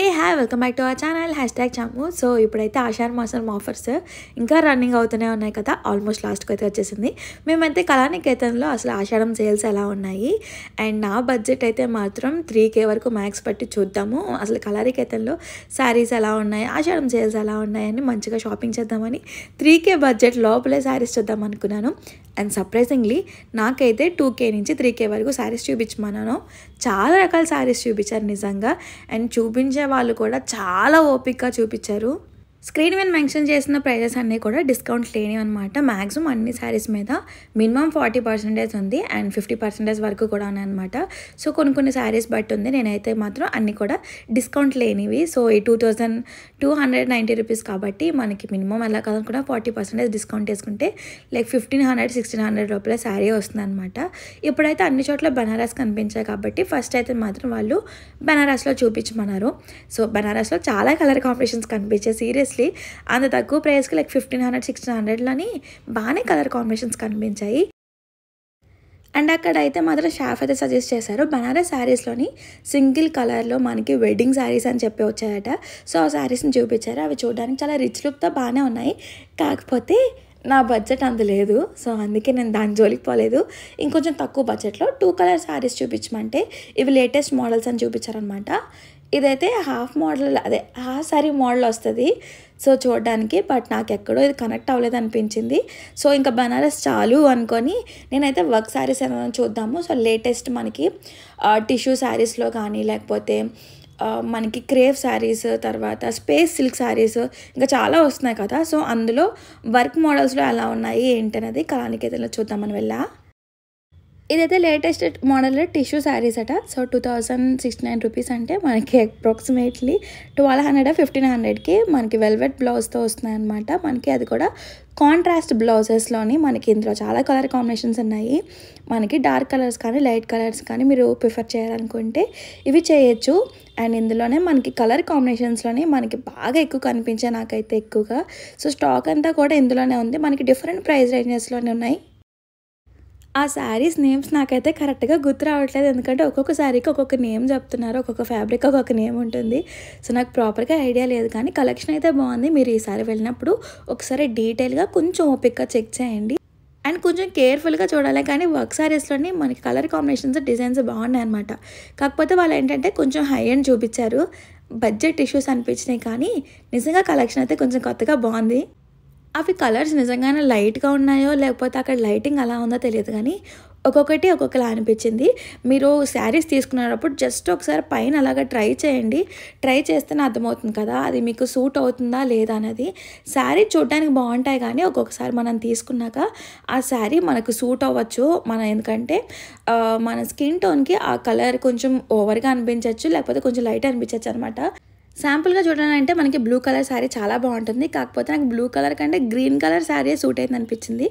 A hi welcome back to our channel hash tag చాము so ఇప్పుడైతే ఆషాన్ మాసం ఆఫర్స్ ఇంకా రన్నింగ్ అవుతూనే ఉన్నాయి కదా ఆల్మోస్ట్ లాస్ట్కి అయితే వచ్చేసింది మేమైతే కళానికేతన్లో అసలు ఆషాఢం సేల్స్ ఎలా ఉన్నాయి అండ్ నా బడ్జెట్ అయితే మాత్రం త్రీ కే వరకు మ్యాక్స్ పట్టి చూద్దాము అసలు కళానికేతన్లో శారీస్ ఎలా ఉన్నాయి ఆషాఢం సేల్స్ ఎలా ఉన్నాయని మంచిగా షాపింగ్ చేద్దామని త్రీ కే బడ్జెట్ లోపలే శారీస్ చూద్దాం అనుకున్నాను అండ్ సర్ప్రైజింగ్లీ నాకైతే టూ కే నుంచి త్రీ కే వరకు శారీస్ చూపించమన్నాను చాలా రకాల శారీస్ చూపించారు నిజంగా అండ్ చూపించే వాళ్ళు కూడా చాలా ఓపిక్గా చూపించారు స్క్రీన్ మీద మెన్షన్ చేసిన ప్రైజెస్ అన్నీ కూడా డిస్కౌంట్ లేనివి అనమాట మ్యాక్సిమం అన్ని శారీస్ మీద మినిమం ఫార్టీ పర్సెంటేజ్ ఉంది అండ్ ఫిఫ్టీ పర్సెంటేజ్ వరకు కూడా ఉన్నాయన్నమాట సో కొన్ని కొన్ని శారీస్ బట్టి ఉంది నేనైతే మాత్రం అన్ని కూడా డిస్కౌంట్ లేనివి సో ఈ two thousand two hundred ninety rupees కాబట్టి మనకి మినిమం ఎలా కాదనుకున్నా ఫార్టీ పర్సెంటేజ్ డిస్కౌంట్ వేసుకుంటే like fifteen hundred sixteen hundred రూపాయల శారీ వస్తుందన్నమాట ఇప్పుడైతే అన్ని చోట్ల బనారస్ కనిపించాయి కాబట్టి ఫస్ట్ అయితే మాత్రం వాళ్ళు బనారస్లో చూపించమన్నారు సో బనారస్లో చాలా కలర్ కాంబినేషన్స్ కనిపించాయి సీరియస్ ఆబ్వియస్లీ అంత తక్కువ ప్రైస్కి లైక్ ఫిఫ్టీన్ హండ్రెడ్ సిక్స్టీన్ హండ్రెడ్లోని బాగానే కలర్ కాంబినేషన్స్ కనిపించాయి అండ్ అక్కడ అయితే మాత్రం షాఫ్ అయితే సజెస్ట్ చేశారు బనారస్ శారీస్లోని సింగిల్ కలర్లో మనకి వెడ్డింగ్ శారీస్ అని చెప్పి వచ్చాయట సో ఆ శారీస్ని చూపించారు అవి చూడడానికి చాలా రిచ్ లుక్తో బాగానే ఉన్నాయి కాకపోతే నా బడ్జెట్ అంత లేదు సో అందుకే నేను దాని జోలికి పోలేదు ఇంకొంచెం తక్కువ బడ్జెట్లో టూ కలర్ శారీస్ చూపించమంటే ఇవి లేటెస్ట్ మోడల్స్ అని చూపించారనమాట ఇదైతే హాఫ్ మోడల్ అదే హాఫ్ సారీ మోడల్ వస్తుంది సో చూడడానికి బట్ నాకు ఎక్కడో ఇది కనెక్ట్ అవ్వలేదు అనిపించింది సో ఇంకా బనారస్ చాలు అనుకొని నేనైతే వర్క్ శారీస్ ఏమైనా చూద్దాము సో లేటెస్ట్ మనకి టిష్యూ శారీస్లో కానీ లేకపోతే మనకి క్రేవ్ శారీస్ తర్వాత స్పేస్ సిల్క్ శారీస్ ఇంకా చాలా వస్తున్నాయి కదా సో అందులో వర్క్ మోడల్స్లో ఎలా ఉన్నాయి ఏంటి అనేది ఏదైనా చూద్దామని వెళ్ళా ఇదైతే లేటెస్ట్ మోడల్ టిష్యూ శారీస్ అట so two thousand sixty nine rupees అంటే మనకి అప్రాక్సిమేట్లీ ట్వెల్వ్ హండ్రెడ్ ఫిఫ్టీన్ హండ్రెడ్కి మనకి వెల్వెట్ బ్లౌజ్తో వస్తున్నాయి అనమాట మనకి అది కూడా కాంట్రాస్ట్ బ్లౌజెస్లోని మనకి ఇందులో చాలా కలర్ కాంబినేషన్స్ ఉన్నాయి మనకి డార్క్ కలర్స్ కానీ లైట్ కలర్స్ కానీ మీరు ప్రిఫర్ చేయాలనుకుంటే ఇవి చేయొచ్చు అండ్ ఇందులోనే మనకి కలర్ కాంబినేషన్స్లోనే మనకి బాగా ఎక్కువ కనిపించే నాకైతే ఎక్కువగా సో స్టాక్ అంతా కూడా ఇందులోనే ఉంది మనకి డిఫరెంట్ ప్రైస్ రేంజెస్లోనే ఉన్నాయి ఆ శారీస్ నేమ్స్ నాకైతే కరెక్ట్గా గుర్తు రావట్లేదు ఎందుకంటే ఒక్కొక్క శారీకి ఒక్కొక్క నేమ్ చెప్తున్నారు ఒక్కొక్క ఫ్యాబ్రిక్ ఒక్కొక్క నేమ్ ఉంటుంది సో నాకు ప్రాపర్గా ఐడియా లేదు కానీ కలెక్షన్ అయితే బాగుంది మీరు ఈసారి వెళ్ళినప్పుడు ఒకసారి డీటెయిల్గా కొంచెం ఓపిక్గా చెక్ చేయండి అండ్ కొంచెం కేర్ఫుల్గా చూడాలి కానీ వర్క్ శారీస్లోని మనకి కలర్ కాంబినేషన్స్ డిజైన్స్ బాగున్నాయి అనమాట కాకపోతే వాళ్ళు ఏంటంటే కొంచెం హై అండ్ చూపించారు బడ్జెట్ ఇష్యూస్ అనిపించినాయి కానీ నిజంగా కలెక్షన్ అయితే కొంచెం కొత్తగా బాగుంది అవి కలర్స్ నిజంగానే లైట్గా ఉన్నాయో లేకపోతే అక్కడ లైటింగ్ అలా ఉందో తెలియదు కానీ ఒక్కొక్కటి ఒక్కొక్కలా అనిపించింది మీరు శారీస్ తీసుకునేటప్పుడు జస్ట్ ఒకసారి పైన అలాగా ట్రై చేయండి ట్రై చేస్తేనే అర్థమవుతుంది కదా అది మీకు సూట్ అవుతుందా లేదా అనేది శారీ చూడడానికి బాగుంటాయి కానీ ఒక్కొక్కసారి మనం తీసుకున్నాక ఆ శారీ మనకు సూట్ అవ్వచ్చు మన ఎందుకంటే మన స్కిన్ టోన్కి ఆ కలర్ కొంచెం ఓవర్గా అనిపించవచ్చు లేకపోతే కొంచెం లైట్ అనిపించవచ్చు అనమాట శాంపుల్గా చూడాలంటే మనకి బ్లూ కలర్ శారీ చాలా బాగుంటుంది కాకపోతే నాకు బ్లూ కలర్ కంటే గ్రీన్ కలర్ శారీ సూట్ అయింది అనిపించింది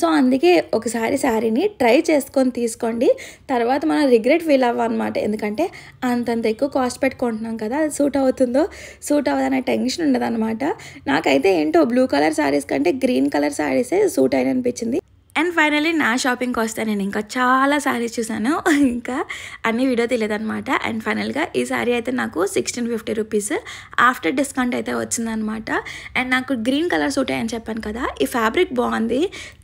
సో అందుకే ఒకసారి శారీని ట్రై చేసుకొని తీసుకోండి తర్వాత మనం రిగ్రెట్ ఫీల్ అవ్వన్నమాట ఎందుకంటే అంతంత ఎక్కువ కాస్ట్ పెట్టుకుంటున్నాం కదా అది సూట్ అవుతుందో సూట్ అవ్వదనే టెన్షన్ ఉండదు నాకైతే ఏంటో బ్లూ కలర్ శారీస్ కంటే గ్రీన్ కలర్ శారీసే సూట్ అయిన అనిపించింది అండ్ ఫైనలీ నా షాపింగ్కి వస్తే నేను ఇంకా చాలా శారీస్ చూసాను ఇంకా అన్ని వీడియో తెలియదు అనమాట అండ్ ఫైనల్గా ఈ శారీ అయితే నాకు sixteen fifty rupees after discount అయితే వచ్చిందనమాట అండ్ నాకు గ్రీన్ కలర్ సూట్ అని చెప్పాను కదా ఈ ఫ్యాబ్రిక్ బాగుంది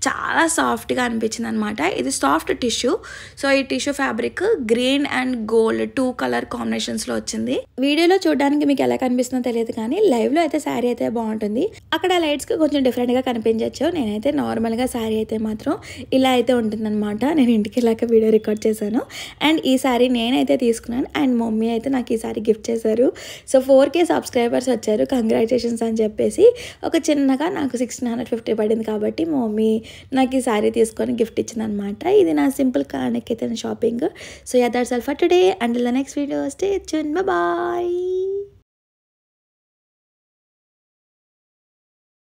చాలా సాఫ్ట్గా అనిపించింది అనమాట ఇది సాఫ్ట్ టిష్యూ సో ఈ tissue fabric green and gold two colour కాంబినేషన్స్లో వచ్చింది వీడియోలో చూడడానికి మీకు ఎలా కనిపిస్తుందో తెలియదు కానీ లైవ్లో అయితే శారీ అయితే బాగుంటుంది అక్కడ లైట్స్కి కొంచెం డిఫరెంట్గా కనిపించవచ్చు నేనైతే నార్మల్గా శారీ అయితే మాత్రం ఇలా అయితే ఉంటుందన్నమాట నేను ఇంటికి వెళ్ళాక వీడియో రికార్డ్ చేశాను అండ్ ఈ సారీ నేనైతే తీసుకున్నాను అండ్ మమ్మీ అయితే నాకు ఈ సారీ గిఫ్ట్ చేశారు సో ఫోర్ కే సబ్స్క్రైబర్స్ వచ్చారు కంగ్రాచులేషన్స్ అని చెప్పేసి ఒక చిన్నగా నాకు సిక్స్టీన్ హండ్రెడ్ ఫిఫ్టీ పడింది కాబట్టి మమ్మీ నాకు ఈ సారీ తీసుకొని గిఫ్ట్ ఇచ్చిందనమాట ఇది నా సింపుల్ కానెక్ అయితే shopping so yeah that's for today and the next video stay tune bye